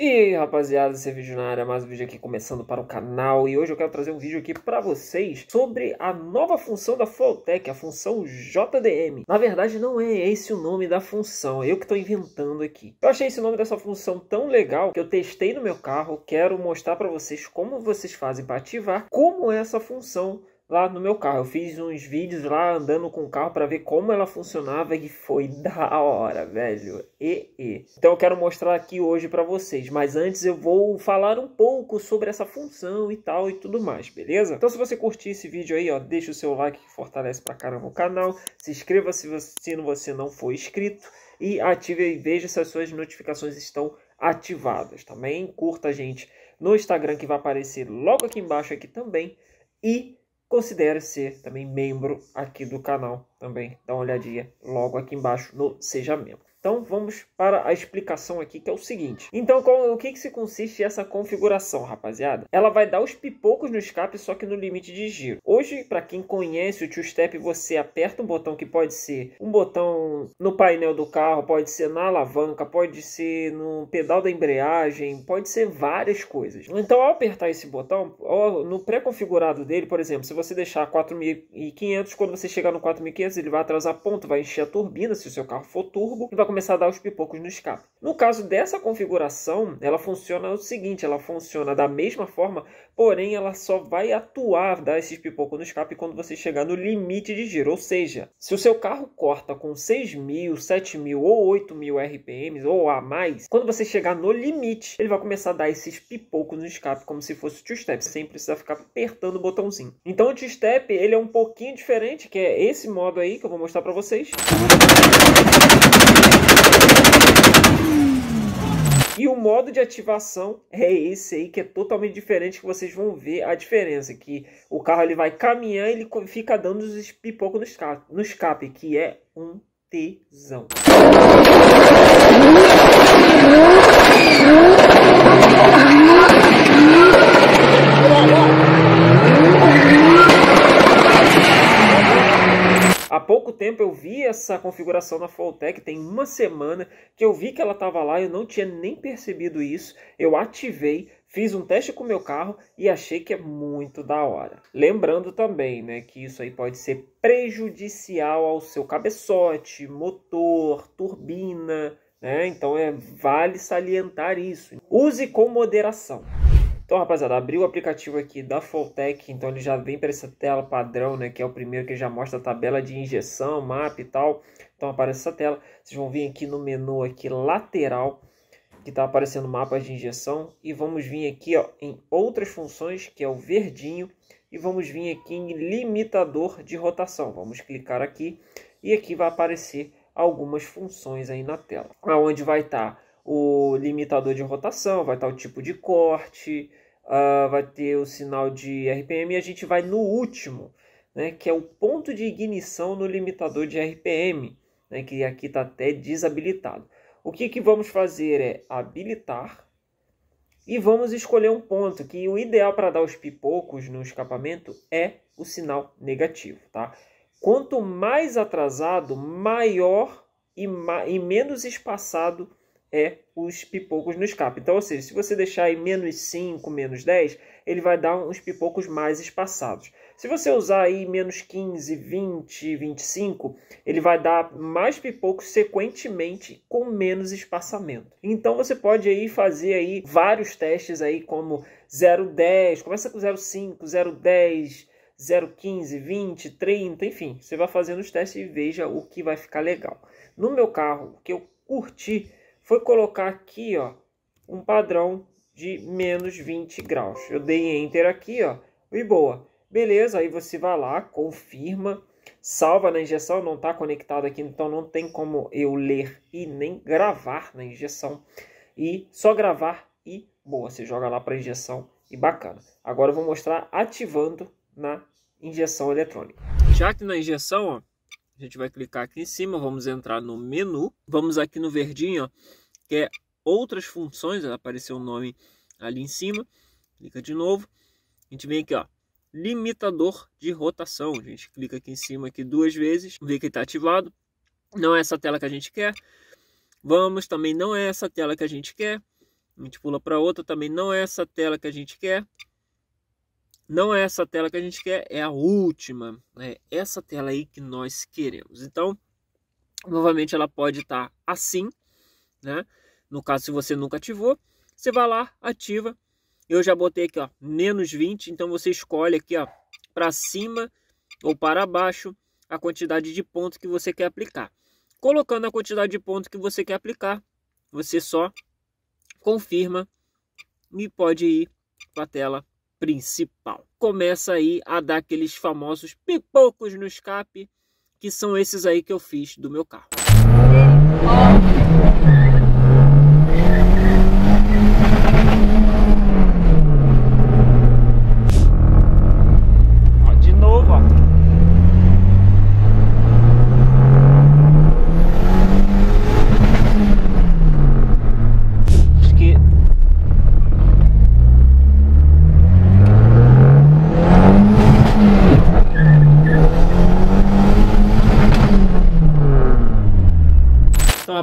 E rapaziada, esse é vídeo na área, mais um vídeo aqui começando para o canal E hoje eu quero trazer um vídeo aqui para vocês sobre a nova função da Flowtech, a função JDM Na verdade não é esse o nome da função, é eu que estou inventando aqui Eu achei esse nome dessa função tão legal que eu testei no meu carro Quero mostrar para vocês como vocês fazem para ativar, como é essa função lá no meu carro. Eu fiz uns vídeos lá andando com o carro para ver como ela funcionava e foi da hora, velho. E, e. Então eu quero mostrar aqui hoje para vocês, mas antes eu vou falar um pouco sobre essa função e tal e tudo mais, beleza? Então se você curtir esse vídeo aí, ó, deixa o seu like que fortalece pra caramba o canal, se inscreva se você, se você não for inscrito e ative e veja se as suas notificações estão ativadas, também tá curta a gente no Instagram que vai aparecer logo aqui embaixo aqui também e considere ser também membro aqui do canal também dá uma olhadinha logo aqui embaixo no Seja Membro. Então vamos para a explicação aqui que é o seguinte. Então qual, o que, que se consiste essa configuração, rapaziada? Ela vai dar os pipocos no escape, só que no limite de giro. Hoje, para quem conhece o two-step, você aperta um botão que pode ser um botão no painel do carro, pode ser na alavanca, pode ser no pedal da embreagem, pode ser várias coisas. Então ao apertar esse botão, no pré-configurado dele, por exemplo, se você deixar 4.500, quando você chegar no 4.500, ele vai atrasar ponto, vai encher a turbina, se o seu carro for turbo, e vai começar a dar os pipocos no escape. No caso dessa configuração, ela funciona o seguinte, ela funciona da mesma forma, porém ela só vai atuar, dar esses pipocos no escape quando você chegar no limite de giro, ou seja, se o seu carro corta com 6.000, mil, mil ou 8.000 mil RPMs ou a mais, quando você chegar no limite, ele vai começar a dar esses pipocos no escape como se fosse o two-step, sem precisar ficar apertando o botãozinho. Então o two-step ele é um pouquinho diferente, que é esse modo aí que eu vou mostrar para vocês. E o modo de ativação é esse aí, que é totalmente diferente, que vocês vão ver a diferença. Que o carro ele vai caminhar e ele fica dando os pipocos no escape, no escape, que é um tesão. pouco tempo eu vi essa configuração na Foltec, tem uma semana que eu vi que ela estava lá, eu não tinha nem percebido isso. Eu ativei, fiz um teste com o meu carro e achei que é muito da hora. Lembrando também, né, que isso aí pode ser prejudicial ao seu cabeçote, motor, turbina, né? Então é vale salientar isso. Use com moderação. Então, rapaziada, abri o aplicativo aqui da Foltec, então ele já vem para essa tela padrão, né, que é o primeiro que já mostra a tabela de injeção, mapa e tal. Então aparece essa tela. Vocês vão vir aqui no menu aqui lateral, que está aparecendo mapas de injeção, e vamos vir aqui ó, em outras funções, que é o verdinho, e vamos vir aqui em limitador de rotação. Vamos clicar aqui e aqui vai aparecer algumas funções aí na tela, aonde vai estar tá o limitador de rotação, vai estar o tipo de corte, uh, vai ter o sinal de RPM e a gente vai no último, né, que é o ponto de ignição no limitador de RPM, né, que aqui está até desabilitado. O que, que vamos fazer é habilitar e vamos escolher um ponto, que o ideal para dar os pipocos no escapamento é o sinal negativo. Tá? Quanto mais atrasado, maior e, ma e menos espaçado é os pipocos no escape. Então, ou seja, se você deixar aí menos 5, menos 10, ele vai dar uns pipocos mais espaçados. Se você usar aí menos 15, 20, 25, ele vai dar mais pipocos sequentemente com menos espaçamento. Então você pode aí fazer aí vários testes aí como 0,10, começa com 0,5, 0,10, 0,15, 20, 30, enfim. Você vai fazendo os testes e veja o que vai ficar legal. No meu carro, o que eu curti foi colocar aqui ó, um padrão de menos 20 graus. Eu dei Enter aqui ó, e boa. Beleza, aí você vai lá, confirma, salva na injeção, não está conectado aqui, então não tem como eu ler e nem gravar na injeção. E só gravar e boa, você joga lá para injeção e bacana. Agora eu vou mostrar ativando na injeção eletrônica. Já que na injeção, ó, a gente vai clicar aqui em cima, vamos entrar no menu. Vamos aqui no verdinho, ó, que é outras funções, apareceu o um nome ali em cima. Clica de novo. A gente vem aqui, ó, limitador de rotação. A gente clica aqui em cima aqui duas vezes, vê que está ativado. Não é essa tela que a gente quer. Vamos, também não é essa tela que a gente quer. A gente pula para outra, também não é essa tela que a gente quer não é essa tela que a gente quer, é a última, né? essa tela aí que nós queremos. Então, novamente ela pode estar tá assim, né? No caso, se você nunca ativou, você vai lá, ativa. Eu já botei aqui, ó, menos 20, então você escolhe aqui, ó, para cima ou para baixo a quantidade de pontos que você quer aplicar. Colocando a quantidade de pontos que você quer aplicar, você só confirma e pode ir para a tela principal. Começa aí a dar aqueles famosos pipocos no escape, que são esses aí que eu fiz do meu carro.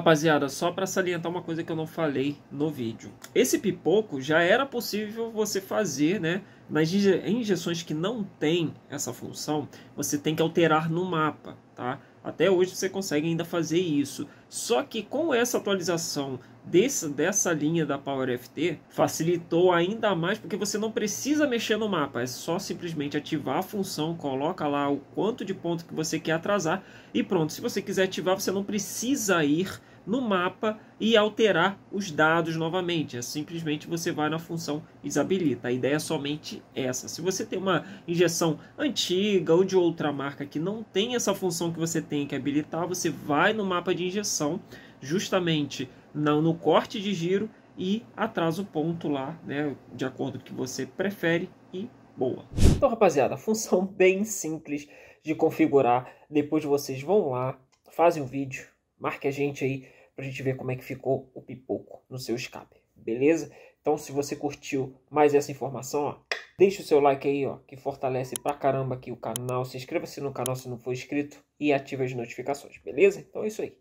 Rapaziada, só para salientar uma coisa que eu não falei no vídeo. Esse pipoco já era possível você fazer, né? Nas injeções que não tem essa função, você tem que alterar no mapa, tá? Até hoje você consegue ainda fazer isso. Só que com essa atualização desse, dessa linha da PowerFT, facilitou ainda mais, porque você não precisa mexer no mapa, é só simplesmente ativar a função, coloca lá o quanto de ponto que você quer atrasar e pronto. Se você quiser ativar, você não precisa ir no mapa e alterar os dados novamente. É simplesmente você vai na função desabilita. A ideia é somente essa. Se você tem uma injeção antiga ou de outra marca que não tem essa função que você tem que habilitar, você vai no mapa de injeção, justamente no corte de giro e atrasa o ponto lá, né, de acordo com o que você prefere e boa. Então, rapaziada, função bem simples de configurar. Depois vocês vão lá, fazem o vídeo, marque a gente aí para a gente ver como é que ficou o pipoco no seu escape, beleza? Então, se você curtiu mais essa informação, ó, deixa o seu like aí, ó, que fortalece pra caramba aqui o canal. Se inscreva-se no canal se não for inscrito e ative as notificações, beleza? Então é isso aí.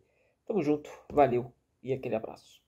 Tamo junto, valeu e aquele abraço.